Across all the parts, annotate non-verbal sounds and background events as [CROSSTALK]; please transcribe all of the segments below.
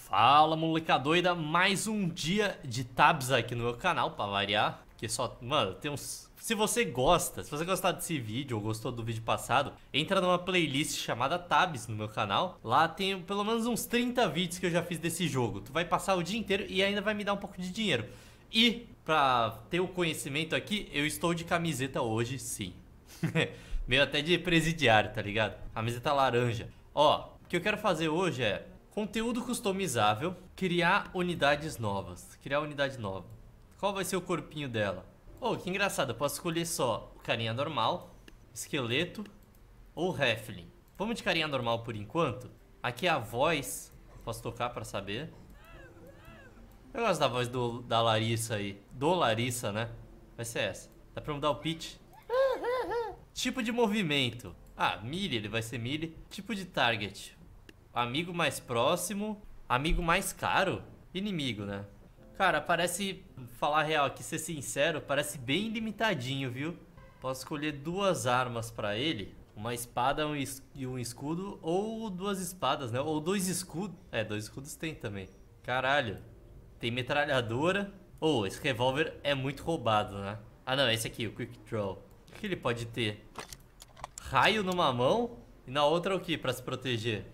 Fala moleca doida, mais um dia de tabs aqui no meu canal, pra variar que só, mano, tem uns... Se você gosta, se você gostar desse vídeo ou gostou do vídeo passado, entra numa playlist chamada Tabs no meu canal. Lá tem pelo menos uns 30 vídeos que eu já fiz desse jogo. Tu vai passar o dia inteiro e ainda vai me dar um pouco de dinheiro. E, pra ter o conhecimento aqui, eu estou de camiseta hoje, sim. [LAUGHS] Meio até de presidiário, tá ligado? A mesa tá laranja. Ó, o que eu quero fazer hoje é conteúdo customizável, criar unidades novas. Criar unidade nova. Qual vai ser o corpinho dela? Oh, que engraçado, eu posso escolher só o carinha normal, esqueleto ou Heflin. Vamos de carinha normal por enquanto. Aqui é a voz, posso tocar pra saber. Eu gosto da voz do, da Larissa aí. Do Larissa, né? Vai ser essa. Dá pra mudar o pitch? Tipo de movimento. Ah, melee, ele vai ser melee. Tipo de target. Amigo mais próximo. Amigo mais caro? Inimigo, né? Cara, parece, falar real aqui, ser sincero, parece bem limitadinho, viu? Posso escolher duas armas pra ele. Uma espada um e um escudo. Ou duas espadas, né? Ou dois escudos. É, dois escudos tem também. Caralho. Tem metralhadora. Ou, oh, esse revólver é muito roubado, né? Ah, não, esse aqui, o Quick Draw que ele pode ter? Raio numa mão e na outra o que pra se proteger?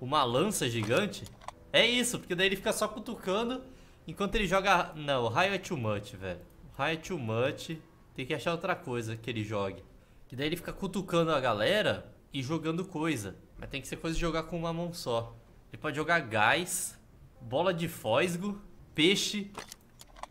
Uma lança gigante? É isso, porque daí ele fica só cutucando enquanto ele joga... Não, o raio é too much, velho. O raio é too much. Tem que achar outra coisa que ele jogue. Que daí ele fica cutucando a galera e jogando coisa. Mas tem que ser coisa de jogar com uma mão só. Ele pode jogar gás, bola de fósgo, peixe.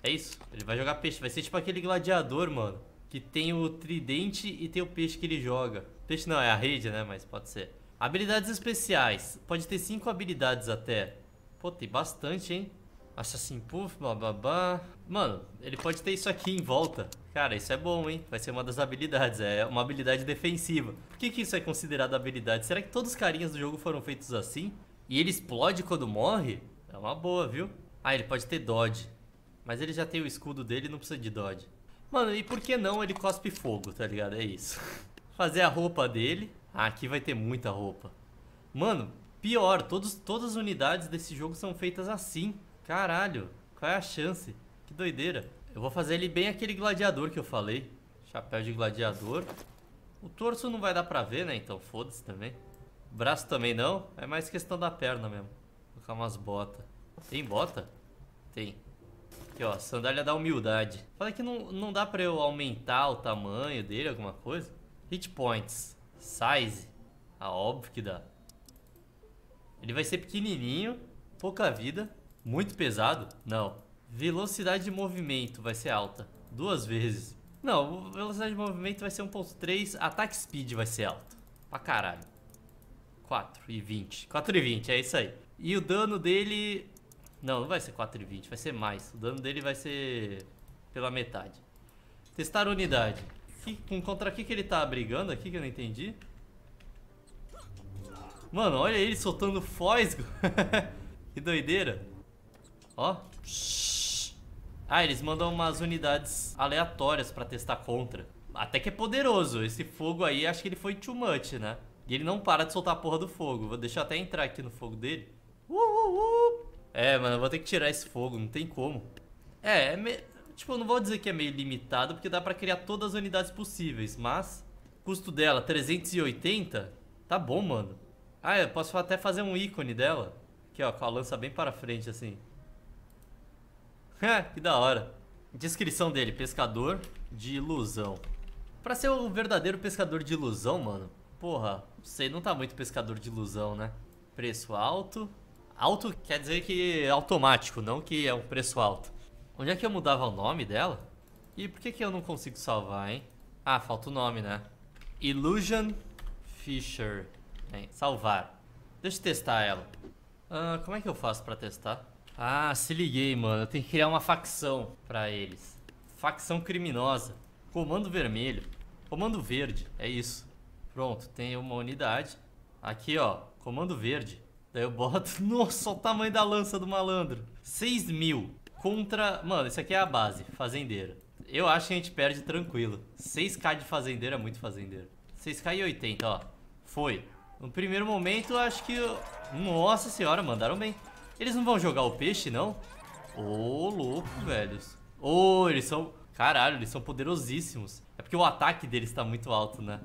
É isso. Ele vai jogar peixe. Vai ser tipo aquele gladiador, mano que tem o tridente e tem o peixe que ele joga. Peixe não, é a rede, né? Mas pode ser. Habilidades especiais. Pode ter cinco habilidades até. Pô, tem bastante, hein? Assassin Puff, bababá. Mano, ele pode ter isso aqui em volta. Cara, isso é bom, hein? Vai ser uma das habilidades. É uma habilidade defensiva. Por que, que isso é considerado habilidade? Será que todos os carinhas do jogo foram feitos assim? E ele explode quando morre? É uma boa, viu? Ah, ele pode ter dodge. Mas ele já tem o escudo dele, não precisa de dodge. Mano, e por que não ele cospe fogo, tá ligado? É isso. [LAUGHS] Fazer a roupa dele. Ah, aqui vai ter muita roupa. Mano, pior, todos, todas as unidades desse jogo são feitas assim. Caralho, qual é a chance? Que doideira. Eu vou fazer ele bem aquele gladiador que eu falei. Chapéu de gladiador. O torso não vai dar pra ver, né? Então foda-se também. Braço também não. É mais questão da perna mesmo. Vou colocar umas botas. Tem bota? Tem. Aqui, ó, sandália da humildade. Fala que não, não dá pra eu aumentar o tamanho dele, alguma coisa. Hit points. Size. Ah, óbvio que dá. Ele vai ser pequenininho, pouca vida, muito pesado. Não. Velocidade de movimento vai ser alta. Duas vezes. Não, velocidade de movimento vai ser 1.3, ataque speed vai ser alto. Pra caralho. 4 e 20. 4 e 20, é isso aí. E o dano dele não, não vai ser 4,20, vai ser mais. O dano dele vai ser pela metade. Testar unidade. Que, contra que, que ele tá brigando aqui que eu não entendi? Mano, olha ele soltando fósgo. [LAUGHS] que doideira. Ó. Ah, eles mandam umas unidades aleatórias pra testar contra. Até que é poderoso. Esse fogo aí, acho que ele foi too much, né? E ele não para de soltar a porra do fogo. Vou deixar até entrar aqui no fogo dele. Uh, uh, uh. É, mano, eu vou ter que tirar esse fogo, não tem como. É, é me... tipo, eu não vou dizer que é meio limitado, porque dá pra criar todas as unidades possíveis, mas... Custo dela, 380? Tá bom, mano. Ah, eu posso até fazer um ícone dela. Aqui, ó, com a lança bem para frente, assim. [LAUGHS] É, que da hora. Descrição dele, pescador de ilusão. Pra ser o verdadeiro pescador de ilusão, mano, porra, não sei, não tá muito pescador de ilusão, né? Preço alto, Alto quer dizer que é automático, não que é um preço alto. Onde é que eu mudava o nome dela? E por que, que eu não consigo salvar, hein? Ah, falta o nome, né? Illusion Fisher. hein salvar. Deixa eu testar ela. Ah, como é que eu faço pra testar? Ah, se liguei, mano. Eu tenho que criar uma facção pra eles. Facção criminosa. Comando vermelho. Comando verde. É isso. Pronto, tem uma unidade. Aqui, ó. Comando verde. Daí eu boto. [LAUGHS] Nossa, o tamanho da lança do malandro. 6 mil. Contra. Mano, isso aqui é a base. Fazendeiro. Eu acho que a gente perde tranquilo. 6k de fazendeiro é muito fazendeiro. 6k e 80, ó. Foi. No primeiro momento, acho que... Nossa senhora, mandaram bem. Eles não vão jogar o peixe, não? Ô, oh, louco, velhos. Ô, oh, eles são... Caralho, eles são poderosíssimos. É porque o ataque deles tá muito alto, né?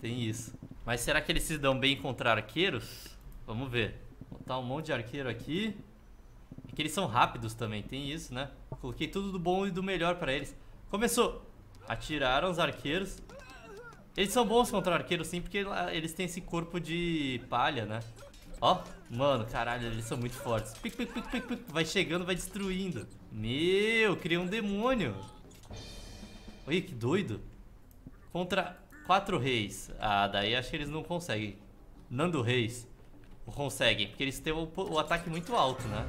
Tem isso. Mas será que eles se dão bem contra arqueiros? Vamos ver. Vou botar um monte de arqueiro aqui. É que eles são rápidos também, tem isso, né? Coloquei tudo do bom e do melhor pra eles. Começou! Atiraram os arqueiros. Eles são bons contra arqueiros, sim, porque eles têm esse corpo de palha, né? Ó, mano, caralho, eles são muito fortes. Pic, pic, pic, pic, pic. Vai chegando, vai destruindo. Meu, criei um demônio. Olha que doido. Contra quatro reis. Ah, daí acho que eles não conseguem. Nando Reis conseguem Porque eles têm o, o ataque muito alto, né?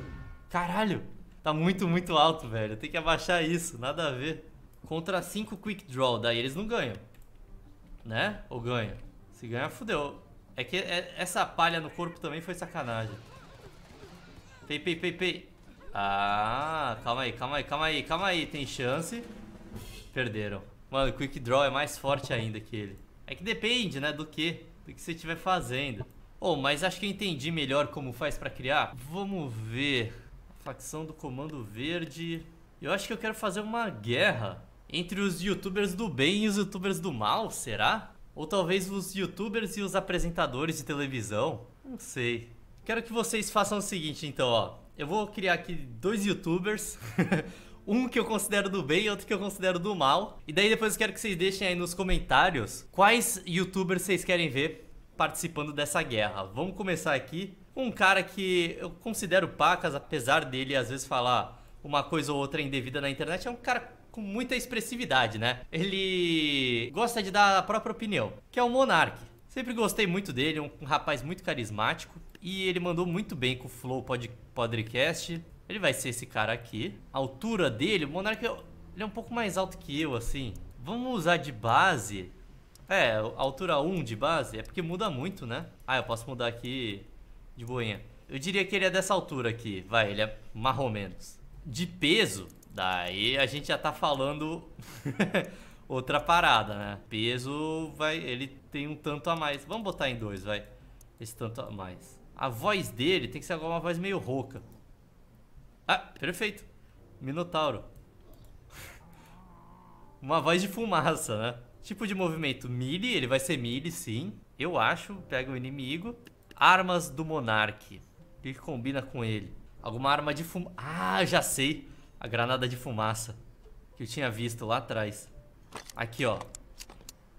Caralho! Tá muito, muito alto, velho. Tem que abaixar isso, nada a ver. Contra 5 Quick Draw, daí eles não ganham. Né? Ou ganham. Se ganhar, fodeu. É que é, essa palha no corpo também foi sacanagem. Pei, pei, pei, pei. Ah, calma aí, calma aí, calma aí, calma aí. Tem chance. Perderam. Mano, Quick Draw é mais forte ainda que ele. É que depende, né? Do que? Do que você estiver fazendo. Oh, mas acho que eu entendi melhor como faz para criar. Vamos ver. Facção do Comando Verde. Eu acho que eu quero fazer uma guerra entre os youtubers do bem e os youtubers do mal, será? Ou talvez os youtubers e os apresentadores de televisão? Não sei. Quero que vocês façam o seguinte, então, ó. Eu vou criar aqui dois youtubers. [LAUGHS] um que eu considero do bem e outro que eu considero do mal. E daí depois eu quero que vocês deixem aí nos comentários quais youtubers vocês querem ver participando dessa guerra. Vamos começar aqui com um cara que eu considero pacas, apesar dele às vezes falar uma coisa ou outra indevida na internet, é um cara com muita expressividade, né? Ele gosta de dar a própria opinião, que é o Monark. Sempre gostei muito dele, um rapaz muito carismático e ele mandou muito bem com o Flow Pod Podcast. Ele vai ser esse cara aqui. A altura dele, o Monark ele é um pouco mais alto que eu, assim. Vamos usar de base é, altura 1 de base é porque muda muito, né? Ah, eu posso mudar aqui de boinha. Eu diria que ele é dessa altura aqui, vai, ele é marrom menos. De peso, daí a gente já tá falando [LAUGHS] outra parada, né? Peso, vai, ele tem um tanto a mais. Vamos botar em dois, vai. Esse tanto a mais. A voz dele tem que ser alguma uma voz meio rouca. Ah, perfeito. Minotauro. [LAUGHS] uma voz de fumaça, né? Tipo de movimento: melee, ele vai ser melee, sim. Eu acho, pega o inimigo. Armas do monarque. O que combina com ele? Alguma arma de fumaça. Ah, já sei. A granada de fumaça. Que eu tinha visto lá atrás. Aqui, ó.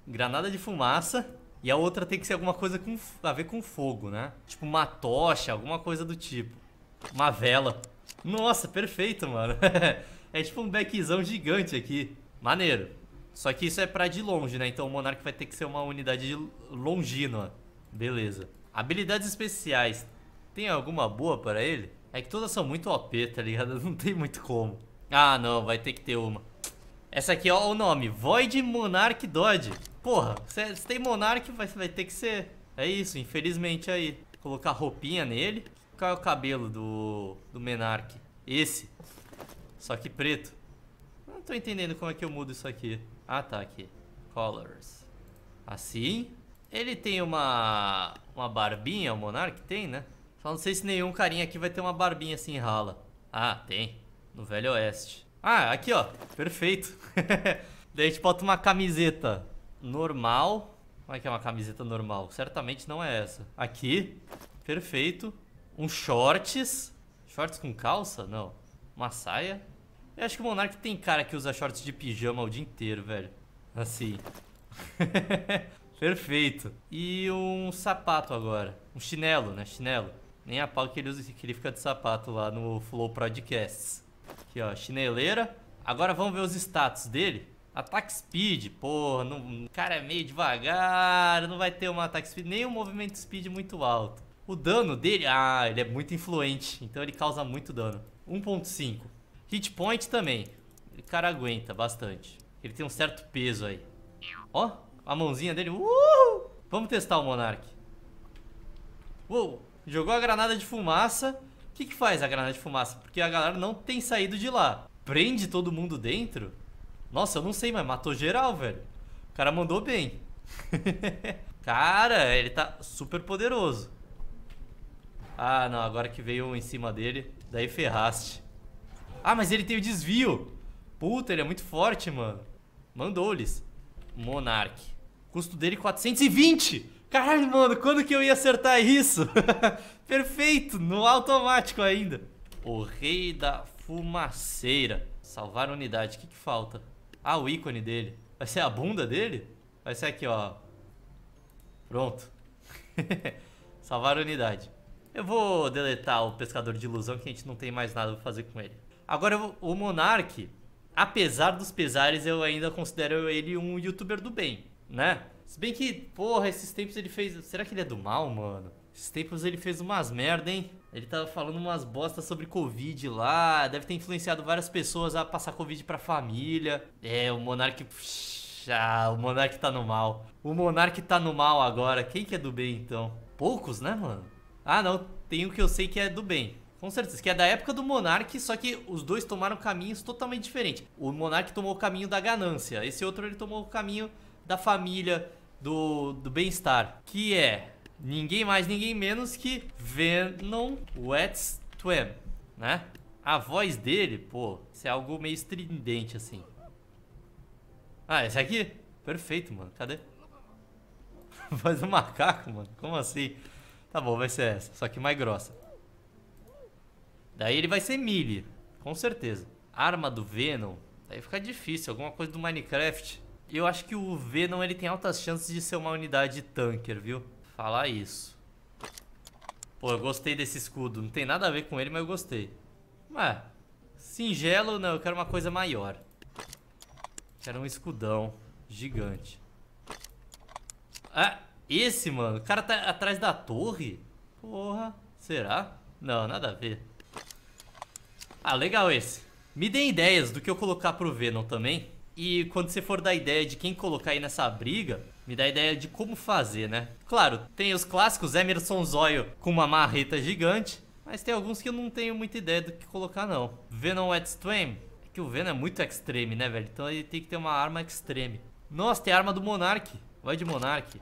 Granada de fumaça. E a outra tem que ser alguma coisa com, a ver com fogo, né? Tipo uma tocha, alguma coisa do tipo. Uma vela. Nossa, perfeito, mano. [LAUGHS] é tipo um beckzão gigante aqui. Maneiro. Só que isso é pra de longe, né? Então o Monark vai ter que ser uma unidade longínua. Beleza. Habilidades especiais. Tem alguma boa para ele? É que todas são muito OP, tá ligado? [LAUGHS] Não tem muito como. Ah, não. Vai ter que ter uma. Essa aqui, ó, o nome. Void Monarch Dodge. Porra, se tem Monarch, vai, vai ter que ser. É isso, infelizmente aí. Colocar roupinha nele. Qual é o cabelo do, do Menarch? Esse. Só que preto. Não tô entendendo como é que eu mudo isso aqui. Ah, tá aqui. Colors. Assim. Ele tem uma uma barbinha, o Monark tem, né? Só não sei se nenhum carinha aqui vai ter uma barbinha assim rala. Ah, tem. No Velho Oeste. Ah, aqui, ó. Perfeito. [LAUGHS] Daí a gente bota uma camiseta normal. Como é que é uma camiseta normal? Certamente não é essa. Aqui. Perfeito. Um shorts. Shorts com calça? Não. Uma saia. Eu acho que o Monark tem cara que usa shorts de pijama o dia inteiro, velho. Assim. [LAUGHS] Perfeito. E um sapato agora. Um chinelo, né? Chinelo. Nem a pau que ele usa que ele fica de sapato lá no Flow Podcasts. Aqui, ó. Chineleira. Agora vamos ver os status dele. Ataque speed, porra, não, o cara é meio devagar, não vai ter um ataque speed, nem um movimento speed muito alto. O dano dele, ah, ele é muito influente, então ele causa muito dano. 1.5. Hit point também. O cara aguenta bastante. Ele tem um certo peso aí. Ó, a mãozinha dele. Uh! Vamos testar o Monark. Uou, jogou a granada de fumaça. O que, que faz a granada de fumaça? Porque a galera não tem saído de lá. Prende todo mundo dentro? Nossa, eu não sei, mas matou geral, velho. O cara mandou bem. [LAUGHS] cara, ele tá super poderoso. Ah, não, agora que veio um em cima dele, daí ferraste. Ah, mas ele tem o desvio. Puta, ele é muito forte, mano. Mandou-lhes. Monarch. Custo dele 420. Caralho, mano, quando que eu ia acertar isso? [LAUGHS] Perfeito, no automático ainda. O rei da fumaceira. Salvar unidade, o que que falta? Ah, o ícone dele. Vai ser a bunda dele? Vai ser aqui, ó. Pronto. [LAUGHS] Salvar unidade. Eu vou deletar o pescador de ilusão que a gente não tem mais nada pra fazer com ele. Agora, o Monark, apesar dos pesares, eu ainda considero ele um youtuber do bem, né? Se bem que, porra, esses tempos ele fez. Será que ele é do mal, mano? Esses tempos ele fez umas merda, hein? Ele tava falando umas bostas sobre Covid lá. Deve ter influenciado várias pessoas a passar Covid pra família. É, o Monark. Ah, o Monark tá no mal. O Monark tá no mal agora. Quem que é do bem então? Poucos, né, mano? Ah, não. Tem um que eu sei que é do bem. Com certeza, que é da época do Monark, só que os dois tomaram caminhos totalmente diferentes. O Monark tomou o caminho da ganância, esse outro ele tomou o caminho da família, do, do bem-estar, que é ninguém mais, ninguém menos que Venom Twem, né? A voz dele, pô, isso é algo meio estridente, assim. Ah, esse aqui? Perfeito, mano, cadê? [LAUGHS] voz do macaco, mano, como assim? Tá bom, vai ser essa, só que mais grossa. Daí ele vai ser melee, com certeza. Arma do Venom, daí fica difícil, alguma coisa do Minecraft. Eu acho que o Venom ele tem altas chances de ser uma unidade tanker, viu? Falar isso. Pô, eu gostei desse escudo. Não tem nada a ver com ele, mas eu gostei. Mas, singelo, não, eu quero uma coisa maior. Quero um escudão gigante. Ah, esse, mano. O cara tá atrás da torre? Porra, será? Não, nada a ver. Ah, legal esse. Me deem ideias do que eu colocar pro Venom também. E quando você for dar ideia de quem colocar aí nessa briga, me dá ideia de como fazer, né? Claro, tem os clássicos Emerson Zóio com uma marreta gigante, mas tem alguns que eu não tenho muita ideia do que colocar, não. Venom Extreme? É que o Venom é muito extreme, né, velho? Então ele tem que ter uma arma extreme. Nossa, tem a arma do Monark. Vai de Monark.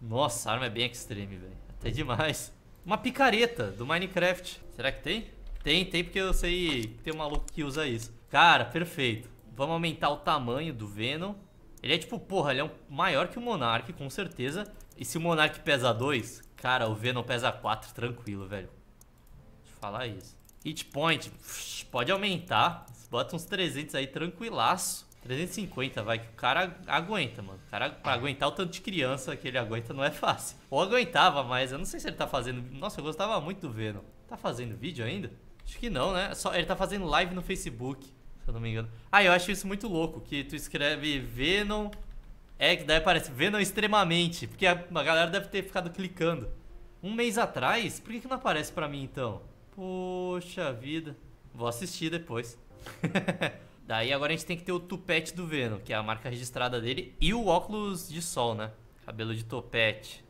Nossa, a arma é bem extreme, velho. Até demais. Uma picareta do Minecraft. Será que tem? Tem, tem, porque eu sei que tem um maluco que usa isso. Cara, perfeito. Vamos aumentar o tamanho do Venom. Ele é tipo, porra, ele é um, maior que o Monark, com certeza. E se o Monark pesa 2, cara, o Venom pesa 4, tranquilo, velho. Deixa eu falar isso. Hit point, pode aumentar. Bota uns 300 aí, tranquilaço. 350, vai, que o cara aguenta, mano. O cara, pra aguentar o tanto de criança que ele aguenta não é fácil. Ou aguentava, mas eu não sei se ele tá fazendo... Nossa, eu gostava muito do Venom. Tá fazendo vídeo ainda? Acho que não, né? Só, ele tá fazendo live no Facebook, se eu não me engano. Ah, eu acho isso muito louco, que tu escreve Venom... É, que daí aparece Venom extremamente, porque a, a galera deve ter ficado clicando. Um mês atrás? Por que, que não aparece pra mim, então? Poxa vida. Vou assistir depois. [LAUGHS] Daí agora a gente tem que ter o tupete do Venom, que é a marca registrada dele, e o óculos de sol, né? Cabelo de topete.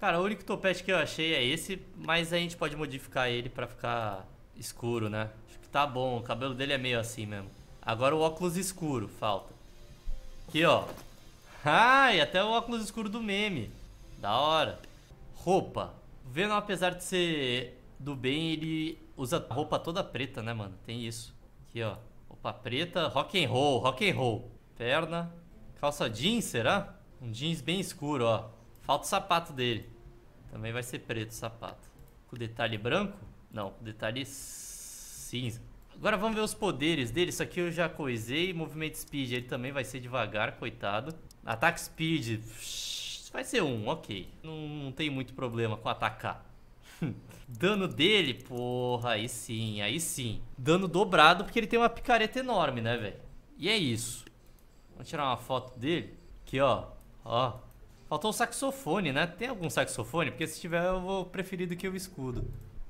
Cara, o único topete que eu achei é esse, mas a gente pode modificar ele pra ficar escuro, né? Acho que tá bom, o cabelo dele é meio assim mesmo. Agora o óculos escuro, falta. Aqui, ó. [LAUGHS] ai, até o óculos escuro do meme. Da hora. Roupa. O Venom, apesar de ser do bem, ele usa roupa toda preta, né, mano? Tem isso. Aqui, ó. Roupa preta, rock and roll, rock and roll. Perna. Calça jeans, será? Um jeans bem escuro, ó. Falta o sapato dele. Também vai ser preto o sapato. Com detalhe branco. Não, detalhe cinza. Agora vamos ver os poderes dele. Isso aqui eu já coisei. Movimento speed, ele também vai ser devagar, coitado. Ataque speed, vai ser um, ok. Não, não tem muito problema com atacar. [LAUGHS] Dano dele, porra, aí sim, aí sim. Dano dobrado porque ele tem uma picareta enorme, né, velho? E é isso. Vamos tirar uma foto dele. Aqui, ó. Ó. Faltou um saxofone, né? Tem algum saxofone? Porque se tiver eu vou preferir do que o escudo.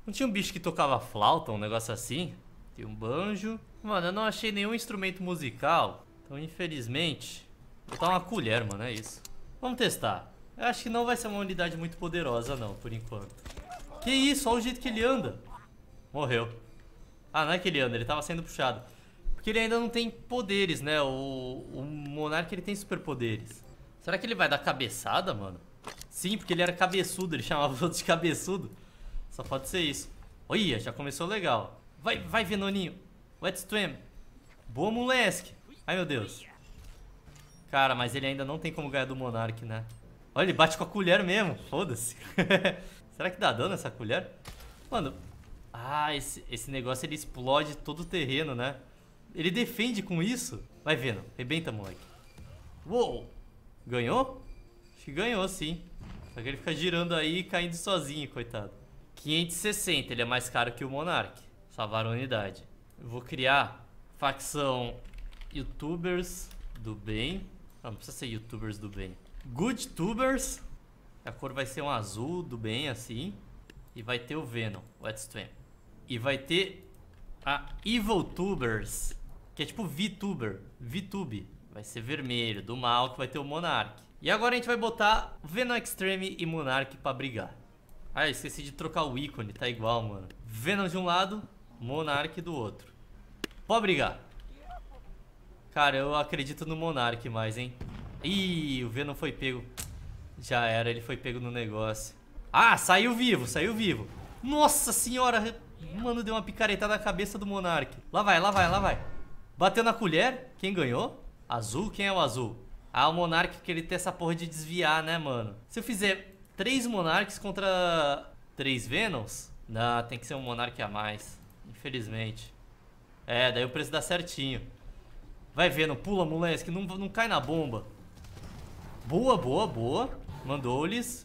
Não tinha um bicho que tocava flauta, um negócio assim? Tem um banjo. Mano, eu não achei nenhum instrumento musical. Então, infelizmente, vou botar uma colher, mano, é isso. Vamos testar. Eu acho que não vai ser uma unidade muito poderosa, não, por enquanto. Que isso, olha o jeito que ele anda. Morreu. Ah, não é que ele anda, ele tava sendo puxado. Porque ele ainda não tem poderes, né? O, o Monarca, ele tem superpoderes. Será que ele vai dar cabeçada, mano? Sim, porque ele era cabeçudo, ele chamava os outros de cabeçudo. Só pode ser isso. Olha, já começou legal. Vai, vai, Venoninho. Wet Swim. Boa, moleque. Ai, meu Deus. Cara, mas ele ainda não tem como ganhar do Monark, né? Olha, ele bate com a colher mesmo. Foda-se. [LAUGHS] Será que dá dano essa colher? Mano, ah, esse, esse negócio ele explode todo o terreno, né? Ele defende com isso. Vai vendo. Rebenta, moleque. Uou. Ganhou? Acho que ganhou, sim. Só que ele fica girando aí e caindo sozinho, coitado. 560, ele é mais caro que o Monark. Salvar a unidade. Eu vou criar facção Youtubers do Bem. Não, não precisa ser Youtubers do Bem. Good Tubers. A cor vai ser um azul do bem, assim. E vai ter o Venom, o Edstream. E vai ter a Evil Tubers, que é tipo VTuber, VTube. Vai ser vermelho, do mal, que vai ter o Monarch. E agora a gente vai botar Venom Extreme e Monarch pra brigar. Ah, esqueci de trocar o ícone, tá igual, mano. Venom de um lado, Monark do outro. Pode brigar. Cara, eu acredito no Monark mais, hein. Ih, o Venom foi pego. Já era, ele foi pego no negócio. Ah, saiu vivo, saiu vivo. Nossa senhora, mano, deu uma picaretada na cabeça do Monark. Lá vai, lá vai, lá vai. Bateu na colher, quem ganhou? Azul, quem é o azul? Ah, o Monark, que ele tem essa porra de desviar, né, mano? Se eu fizer Três Monarques contra três Venoms? Não, tem que ser um Monarque a mais. Infelizmente. É, daí o preço dá certinho. Vai vendo, pula, que não, não cai na bomba. Boa, boa, boa. Mandou-lhes.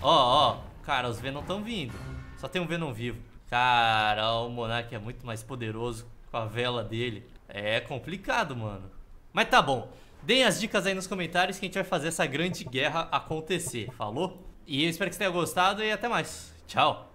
Ó, ó. Cara, os Venom estão vindo. Só tem um Venom vivo. Cara, o Monarque é muito mais poderoso com a vela dele. É complicado, mano. Mas tá bom. Deem as dicas aí nos comentários que a gente vai fazer essa grande guerra acontecer, falou? E eu espero que você tenha gostado e até mais. Tchau!